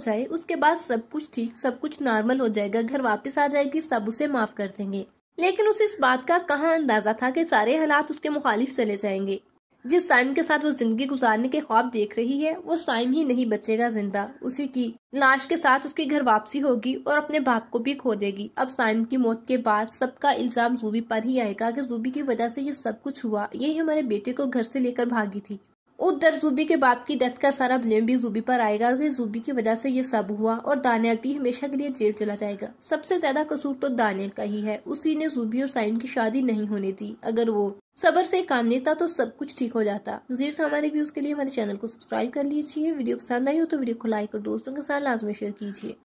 जाए उसके बाद सब कुछ ठीक सब कुछ नॉर्मल हो जाएगा घर वापस आ जाएगी सब उसे माफ कर देंगे लेकिन उसे इस बात का कहाँ अंदाजा था कि सारे हालात उसके मुखालिफ चले जाएंगे जिस साइम के साथ वो जिंदगी गुजारने के ख्वाब देख रही है वो साइम ही नहीं बचेगा जिंदा उसी की लाश के साथ उसके घर वापसी होगी और अपने बाप को भी खो देगी अब साइम की मौत के बाद सबका इल्जाम जूबी पर ही आएगा कि जूबी की वजह से ये सब कुछ हुआ ये हमारे बेटे को घर से लेकर भागी थी उधर जूबी के बाप की डेथ का सारा ब्लेम भी जूबी पर आएगा कि जूबी की वजह से ये सब हुआ और दानियल भी हमेशा के लिए जेल चला जाएगा सबसे ज्यादा कसूर तो दानियल का ही है उसी ने जूबी और साइन की शादी नहीं होने दी अगर वो सबर से काम लेता तो सब कुछ ठीक हो जाता जीरो ड्रामा रिव्यूज के लिए हमारे चैनल को सब्सक्राइब कर लीजिए वीडियो पसंद आई हो तो वीडियो को लाइक और दोस्तों के साथ लाजमी शेयर कीजिए